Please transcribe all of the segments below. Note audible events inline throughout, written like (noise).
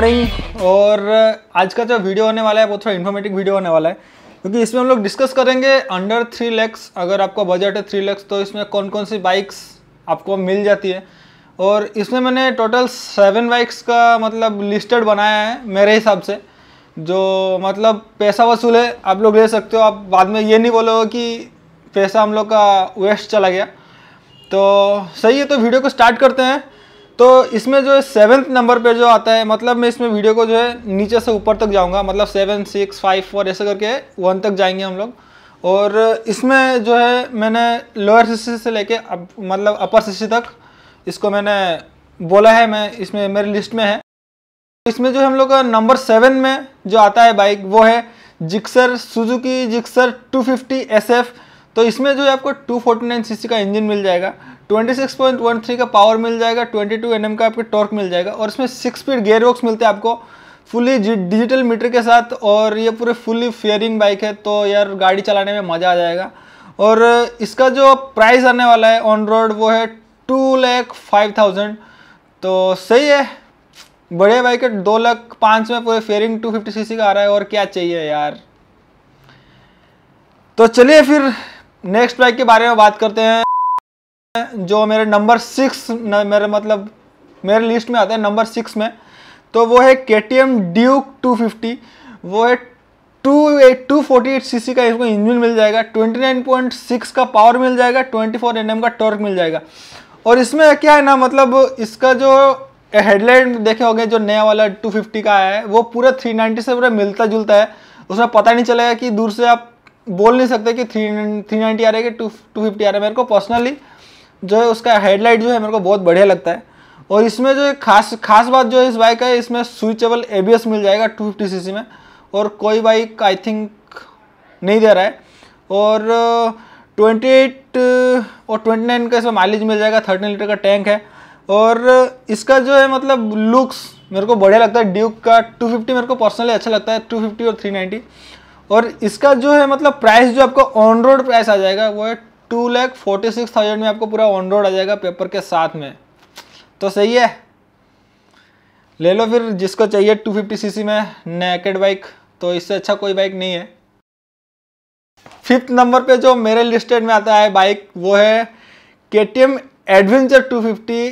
morning और आज का जो वीडियो होने वाला है वो थोड़ा इन्फॉर्मेटिव वीडियो होने वाला है क्योंकि इसमें हम लोग डिस्कस करेंगे अंडर थ्री लैक्स अगर आपका बजट है थ्री लैक्स तो इसमें कौन कौन सी बाइक्स आपको मिल जाती है और इसमें मैंने टोटल सेवन बाइक्स का मतलब लिस्टेड बनाया है मेरे हिसाब से जो मतलब पैसा वसूल है आप लोग ले सकते हो आप बाद में ये नहीं बोलोगे कि पैसा हम लोग का वेस्ट चला गया तो सही है तो वीडियो को स्टार्ट करते हैं तो इसमें जो है सेवन्थ नंबर पे जो आता है मतलब मैं इसमें वीडियो को जो है नीचे से ऊपर तक जाऊंगा मतलब सेवन सिक्स फाइव फोर ऐसे करके वन तक जाएंगे हम लोग और इसमें जो है मैंने लोअर सीसी से लेके अब मतलब अपर सीसी तक इसको मैंने बोला है मैं इसमें मेरी लिस्ट में है इसमें जो हम लोग का नंबर सेवन में जो आता है बाइक वो है Gixxer Suzuki Gixxer two SF तो इसमें जो है आपको टू सीसी का इंजन मिल जाएगा 26.13 का पावर मिल जाएगा 22 टू mm का आपके टॉर्क मिल जाएगा और इसमें सिक्स स्पीड गेयर बॉक्स मिलते हैं आपको फुली डिजिटल मीटर के साथ और ये पूरे फुली फेयरिंग बाइक है तो यार गाड़ी चलाने में मज़ा आ जाएगा और इसका जो प्राइस आने वाला है ऑन रोड वो है टू लैख फाइव थाउजेंड तो सही है बढ़िया बाइक है दो लाख पाँच में पूरे फेयरिंग टू फिफ्टी सी का आ रहा है और क्या चाहिए यार तो चलिए फिर नेक्स्ट बाइक के बारे में बात करते हैं जो मेरे नंबर सिक्स मेरे मतलब मेरे लिस्ट में आता है नंबर सिक्स में तो वो है K T M Duke two fifty वो है two eight two forty eight C C का इसको इंजन मिल जाएगा ट्वेंटी नाइन पॉइंट सिक्स का पावर मिल जाएगा ट्वेंटी फोर एन एम का टॉर्क मिल जाएगा और इसमें क्या है ना मतलब इसका जो हेडलाइट देखे होंगे जो नया वाला टू फिफ्टी का है वो पूरा थ्री नाइन्टी से पूरा मिलता जुलता है उसमें पता नहीं चलेगा कि दूर से आप बोल नहीं सकते कि थ्री थ्री नाइन्टी आ रहा है कि टू टू फिफ्टी आ रहा है मेरे को पर्सनली जो है उसका हेडलाइट जो है मेरे को बहुत बढ़िया लगता है और इसमें जो एक खास खास बात जो है इस बाइक का इसमें स्विचेबल एबीएस मिल जाएगा 250 सीसी में और कोई बाइक आई थिंक नहीं दे रहा है और 28 uh, uh, और 29 का इसमें माइलेज मिल जाएगा 13 लीटर का टैंक है और इसका जो है मतलब लुक्स मेरे को बढ़िया लगता है ड्यूक का 250 मेरे को पर्सनली अच्छा लगता है फिफ्टी और नाइन्टी और इसका जो है मतलब प्राइस जो आपका ऑन रोड प्राइस आ जाएगा वो है two lakh forty six thousand में आपको पूरा ऑन रोड आ जाएगा पेपर के साथ में तो सही है ले लो फिर जिसको चाहिए टू फिफ्टी सी सी में नेकेड बाइक तो इससे अच्छा कोई बाइक नहीं है फिफ्थ नंबर पे जो मेरे लिस्टेड में आता है बाइक वो है K T M adventure two fifty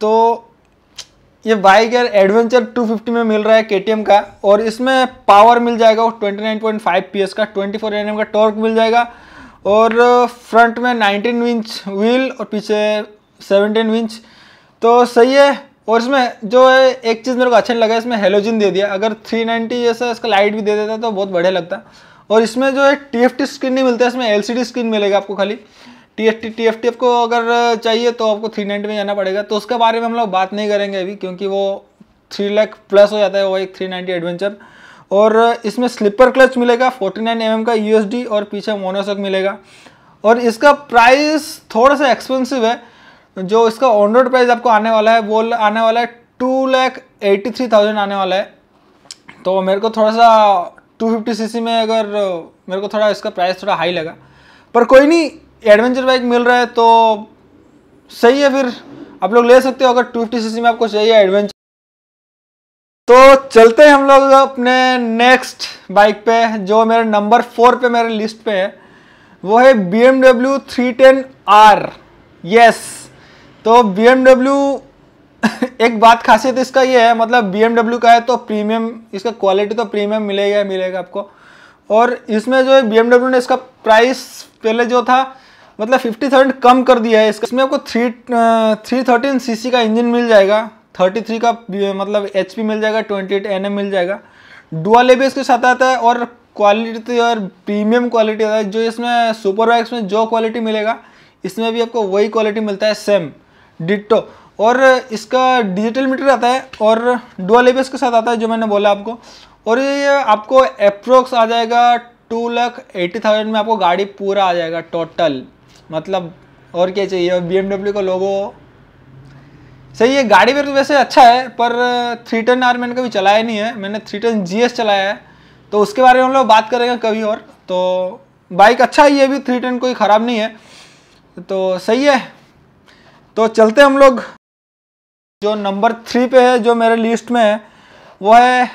तो ये बाइक यार एडवेंचर 250 में मिल रहा है के का और इसमें पावर मिल जाएगा 29.5 पीएस का 24 एनएम का टॉर्क मिल जाएगा और फ्रंट में 19 इंच व्हील और पीछे 17 इंच तो सही है और इसमें जो है एक चीज़ मेरे को अच्छा नहीं लगा इसमें हेलोजिन दे दिया अगर 390 जैसा इसका लाइट भी दे देता तो बहुत बढ़िया लगता और इसमें जो है टी स्क्रीन नहीं मिलता इसमें एल स्क्रीन मिलेगा आपको खाली T F T T F T आपको अगर चाहिए तो आपको थ्री नाइन्टी में जाना पड़ेगा तो उसके बारे में हम लोग बात नहीं करेंगे अभी क्योंकि वो थ्री लैख प्लस हो जाता है वो एक थ्री नाइन्टी एडवेंचर और इसमें स्लीपर क्लच मिलेगा 49 नाइन mm का यू और पीछे मोनोसक मिलेगा और इसका प्राइस थोड़ा सा एक्सपेंसिव है जो इसका ऑन रोड प्राइस आपको आने वाला है वो आने वाला है two lakh eighty three thousand आने वाला है तो मेरे को थोड़ा सा टू फिफ्टी सी सी में अगर मेरे को थोड़ा इसका प्राइस थोड़ा हाई लगा पर कोई नहीं एडवेंचर बाइक मिल रहा है तो सही है फिर आप लोग ले सकते हो अगर टू फिफ्टी सी सी में आपको चाहिए एडवेंचर तो चलते हैं हम लोग अपने नेक्स्ट बाइक पे जो मेरे नंबर फोर पे मेरे लिस्ट पे है वो है B M W three ten R S तो बी एम डब्ल्यू एक बात खासियत इसका ये है मतलब बी एम डब्ल्यू का है तो प्रीमियम इसका क्वालिटी तो प्रीमियम मिलेगा मिलेगा आपको और इसमें जो है बी एम डब्ल्यू ने इसका प्राइस पहले जो था मतलब फिफ्टी थाउजेंड कम कर दिया है इसका इसमें आपको थ्री थ्री थर्टीन सी का इंजन मिल जाएगा 33 का मतलब एच मिल जाएगा 28 एट एन मिल जाएगा डुअल ए के साथ आता है और क्वालिटी और प्रीमियम क्वालिटी आता है जो इसमें सुपर वैक्स में जो क्वालिटी मिलेगा इसमें भी आपको वही क्वालिटी मिलता है सेम डिटो और इसका डिजिटल मीटर आता है और डुअल ए के साथ आता है जो मैंने बोला आपको और ये आपको अप्रोक्स आ जाएगा टू लाख एटी थाउजेंड में आपको गाड़ी पूरा आ जाएगा टोटल मतलब और क्या चाहिए बी एमडब्ल्यू का लोगो सही है गाड़ी मेरे को वैसे अच्छा है पर थ्री टन आर मैंने कभी चलाया नहीं है मैंने थ्री टन जी चलाया है तो उसके बारे में हम लोग बात करेंगे कभी और तो बाइक अच्छा ही है भी थ्री टन कोई ख़राब नहीं है तो सही है तो चलते हम लोग जो नंबर थ्री पे है जो मेरे लिस्ट में है वो है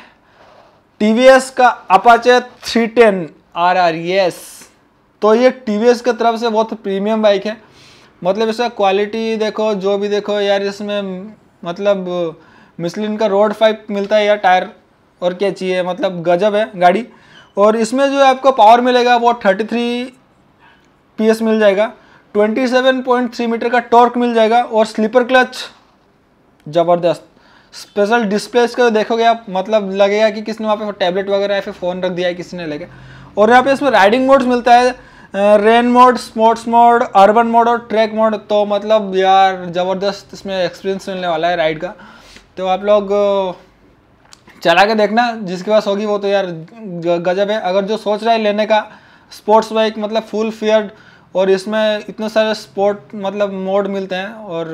टी का Apache three ten R R S तो ये टी की तरफ से बहुत प्रीमियम बाइक है मतलब इसका क्वालिटी देखो जो भी देखो यार इसमें मतलब मिसलिन का रोड फाइप मिलता है यार टायर और क्या चाहिए मतलब गजब है गाड़ी और इसमें जो आपको पावर मिलेगा वो 33 पीएस मिल जाएगा 27.3 मीटर का टॉर्क मिल जाएगा और स्लीपर क्लच ज़बरदस्त स्पेशल डिस्प्ले इसका तो देखोगे आप मतलब लगेगा कि किसने वहाँ पे टैबलेट वगैरह या फिर फ़ोन रख दिया है किसी ने लेके और यहाँ पे इसमें राइडिंग मोड्स मिलता है rain mode sports mode urban mode और ट्रैक मोड तो मतलब यार ज़बरदस्त इसमें एक्सपीरियंस मिलने वाला है राइड का तो आप लोग चला के देखना जिसके पास होगी वो तो यार गजब है अगर जो सोच रहा है लेने का स्पोर्ट्स बाइक मतलब फुल फियर्ड और इसमें इतने सारे स्पोर्ट मतलब मोड मिलते हैं और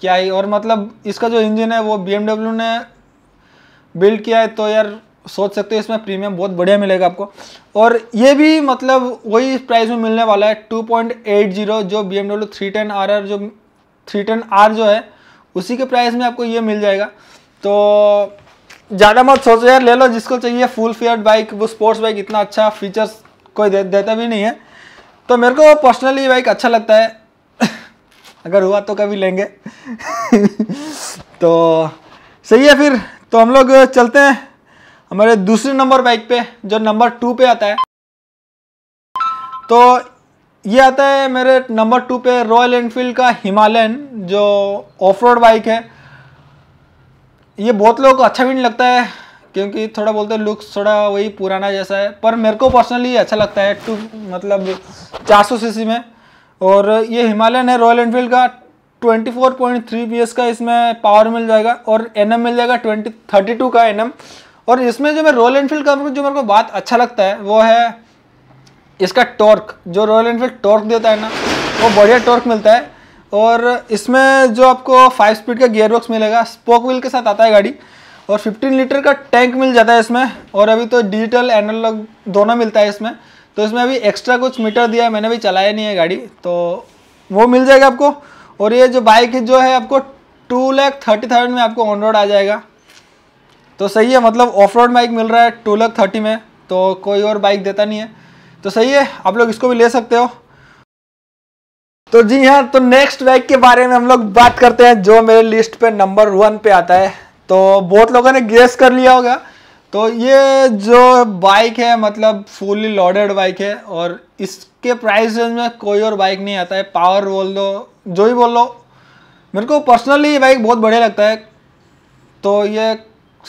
क्या ही और मतलब इसका जो इंजन है वो बी ने बिल्ड किया है तो यार सोच सकते हो इसमें प्रीमियम बहुत बढ़िया मिलेगा आपको और ये भी मतलब वही प्राइस में मिलने वाला है 2.80 जो B M W three ten R R जो थ्री टेन आर जो है उसी के प्राइस में आपको ये मिल जाएगा तो ज़्यादा मत सोचो यार ले लो जिसको चाहिए फुल फेयर बाइक वो स्पोर्ट्स बाइक इतना अच्छा फीचर्स कोई दे, देता भी नहीं है तो मेरे को पर्सनली बाइक अच्छा लगता है (laughs) अगर हुआ तो कभी लेंगे (laughs) तो सही है फिर तो हम लोग चलते हैं हमारे दूसरे नंबर बाइक पे जो नंबर टू पे आता है तो ये आता है मेरे नंबर टू पे रॉयल एनफील्ड का हिमालयन जो ऑफ रोड बाइक है ये बहुत लोगों को अच्छा भी नहीं लगता है क्योंकि थोड़ा बोलते हैं लुक्स थोड़ा वही पुराना जैसा है पर मेरे को पर्सनली अच्छा लगता है टू मतलब 400 सीसी में और ये हिमालयन है रॉयल एनफील्ड का 24.3 पॉइंट का इसमें पावर मिल जाएगा और एनएम मिल जाएगा 20 32 का एनएम और इसमें जो मैं रॉयल एनफील्ड का जो मेरे को बात अच्छा लगता है वो है इसका टॉर्क जो रॉयल एनफील्ड टॉर्क देता है ना वो बढ़िया टॉर्क मिलता है और इसमें जो आपको फाइव स्पीड का गियर बॉक्स मिलेगा स्पोक व्हील के साथ आता है गाड़ी और 15 लीटर का टैंक मिल जाता है इसमें और अभी तो डिजिटल एनालॉग दोनों मिलता है इसमें तो इसमें अभी एक्स्ट्रा कुछ मीटर दिया है मैंने भी चलाया नहीं है गाड़ी तो वो मिल जाएगा आपको और ये जो बाइक जो है आपको टू लैख थर्टी थाउजेंड में आपको ऑन रोड आ जाएगा तो सही है मतलब ऑफ रोड बाइक मिल रहा है टू लख थर्टी में तो कोई और बाइक देता नहीं है तो सही है आप लोग इसको भी ले सकते हो तो जी हाँ तो नेक्स्ट बाइक के बारे में हम लोग बात करते हैं जो मेरे लिस्ट पे नंबर वन पे आता है तो बहुत लोगों ने गेस कर लिया होगा तो ये जो बाइक है मतलब फुली लोडेड बाइक है और इसके प्राइस रेंज में कोई और बाइक नहीं आता है पावर बोल दो जो ही बोल लो मेरे को पर्सनली ये बाइक बहुत बढ़िया लगता है तो ये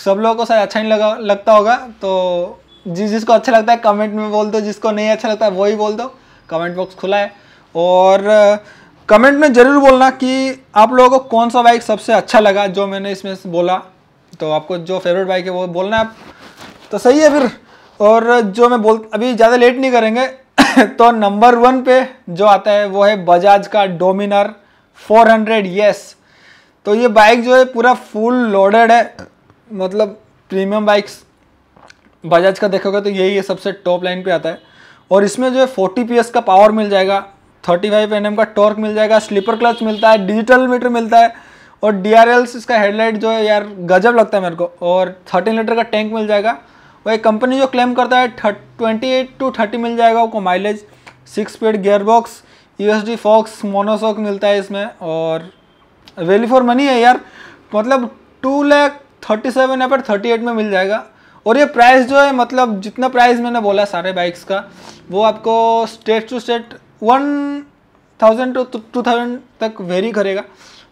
सब लोगों को शायद अच्छा नहीं लगा लगता होगा तो जिस जिसको अच्छा लगता है कमेंट में बोल दो जिसको नहीं अच्छा लगता है वही बोल दो कमेंट बॉक्स खुला है और कमेंट uh, में ज़रूर बोलना कि आप लोगों को कौन सा बाइक सबसे अच्छा लगा जो मैंने इसमें बोला तो आपको जो फेवरेट बाइक है वो बोलना है आप तो सही है फिर और जो मैं बोल अभी ज़्यादा लेट नहीं करेंगे (coughs) तो नंबर वन पे जो आता है वो है बजाज का डोमिनर 400 यस तो ये बाइक जो है पूरा फुल लोडेड है मतलब प्रीमियम बाइक्स बजाज का देखोगे तो यही है सबसे टॉप लाइन पे आता है और इसमें जो है फोर्टी पी का पावर मिल जाएगा थर्टी फाइव एन का टॉर्क मिल जाएगा स्लीपर क्लच मिलता है डिजिटल मीटर मिलता है और डी इसका हेडलाइट जो है यार गजब लगता है मेरे को और थर्टीन लीटर का टैंक मिल जाएगा और एक कंपनी जो क्लेम करता है ट्वेंटी एट टू थर्टी मिल जाएगा उसको mileage six speed gear box U S D forks monoshock मिलता है इसमें और वैल्यू फॉर मनी है यार मतलब टू लैख थर्टी सेवन या फिर थर्टी एट में मिल जाएगा और ये प्राइस जो है मतलब जितना प्राइस मैंने बोला सारे बाइक्स का वो आपको state to state one thousand to two thousand तक वेरी करेगा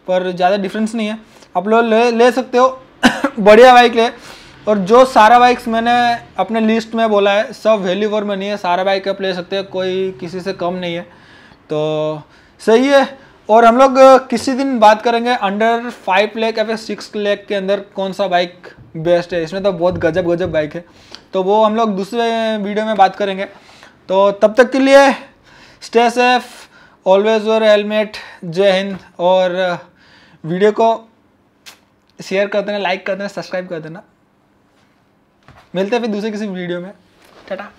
पर ज़्यादा डिफरेंस नहीं है आप लोग ले ले सकते हो (coughs) बढ़िया बाइक ले और जो सारा बाइक्स मैंने अपने लिस्ट में बोला है सब वैल्यू फॉर मनी है सारा बाइक आप ले सकते हो कोई किसी से कम नहीं है तो सही है और हम लोग किसी दिन बात करेंगे अंडर फाइव लेख या फिर सिक्स लेख के अंदर कौन सा बाइक बेस्ट है इसमें तो बहुत गजब गजब बाइक है तो वो हम लोग दूसरे वीडियो में बात करेंगे तो तब तक के लिए stay safe always your helmet Jai Hind और वीडियो को शेयर कर देना लाइक कर देना सब्सक्राइब कर देना मिलते हैं फिर दूसरे किसी वीडियो में टाटा